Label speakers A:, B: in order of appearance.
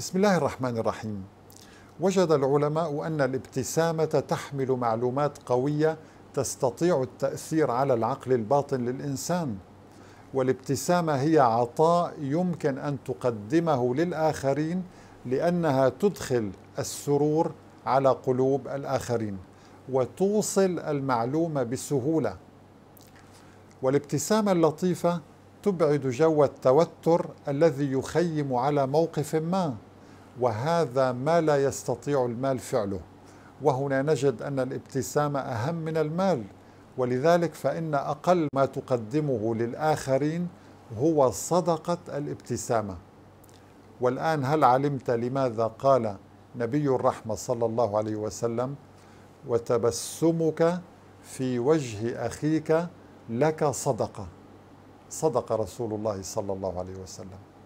A: بسم الله الرحمن الرحيم وجد العلماء أن الابتسامة تحمل معلومات قوية تستطيع التأثير على العقل الباطن للإنسان والابتسامة هي عطاء يمكن أن تقدمه للآخرين لأنها تدخل السرور على قلوب الآخرين وتوصل المعلومة بسهولة والابتسامة اللطيفة تبعد جو التوتر الذي يخيم على موقف ما وهذا ما لا يستطيع المال فعله وهنا نجد أن الابتسامة أهم من المال ولذلك فإن أقل ما تقدمه للآخرين هو صدقة الابتسامة والآن هل علمت لماذا قال نبي الرحمة صلى الله عليه وسلم وتبسمك في وجه أخيك لك صدقة صدق رسول الله صلى الله عليه وسلم